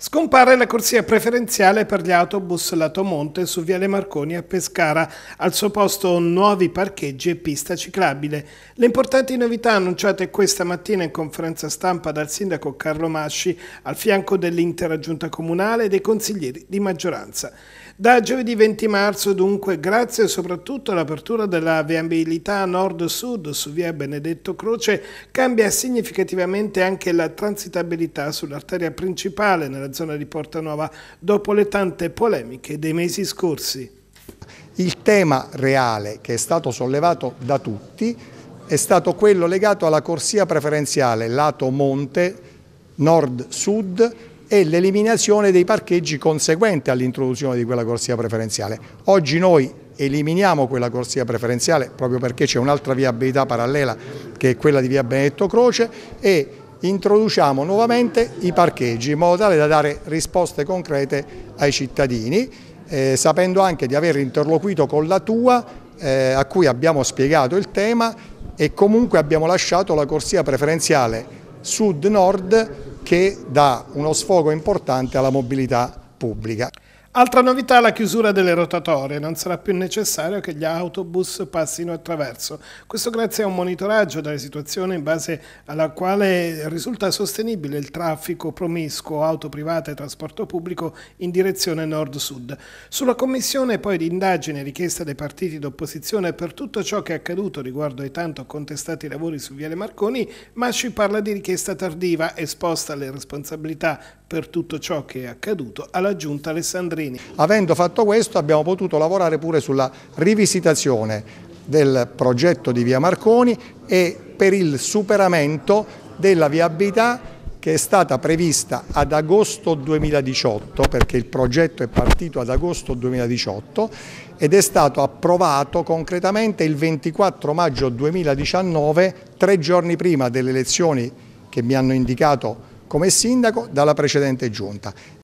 Scompare la corsia preferenziale per gli autobus lato Monte su Viale Marconi a Pescara, al suo posto nuovi parcheggi e pista ciclabile. Le importanti novità annunciate questa mattina in conferenza stampa dal sindaco Carlo Masci al fianco dell'intera giunta comunale e dei consiglieri di maggioranza. Da giovedì 20 marzo dunque, grazie soprattutto all'apertura della viabilità nord-sud su via Benedetto Croce, cambia significativamente anche la transitabilità sull'arteria principale nella nella zona di Porta Nuova dopo le tante polemiche dei mesi scorsi. Il tema reale che è stato sollevato da tutti è stato quello legato alla corsia preferenziale lato monte, nord-sud e l'eliminazione dei parcheggi conseguente all'introduzione di quella corsia preferenziale. Oggi noi eliminiamo quella corsia preferenziale proprio perché c'è un'altra viabilità parallela che è quella di via Benedetto Croce e introduciamo nuovamente i parcheggi in modo tale da dare risposte concrete ai cittadini, eh, sapendo anche di aver interloquito con la tua eh, a cui abbiamo spiegato il tema e comunque abbiamo lasciato la corsia preferenziale sud-nord che dà uno sfogo importante alla mobilità pubblica. Altra novità la chiusura delle rotatorie, non sarà più necessario che gli autobus passino attraverso, questo grazie a un monitoraggio della situazione in base alla quale risulta sostenibile il traffico promiscuo auto private e trasporto pubblico in direzione nord-sud. Sulla commissione poi di indagine richiesta dai partiti d'opposizione per tutto ciò che è accaduto riguardo ai tanto contestati lavori su Viale Marconi, Masci parla di richiesta tardiva esposta alle responsabilità per tutto ciò che è accaduto alla Giunta Alessandrini. Avendo fatto questo abbiamo potuto lavorare pure sulla rivisitazione del progetto di via Marconi e per il superamento della viabilità che è stata prevista ad agosto 2018 perché il progetto è partito ad agosto 2018 ed è stato approvato concretamente il 24 maggio 2019 tre giorni prima delle elezioni che mi hanno indicato come sindaco dalla precedente giunta.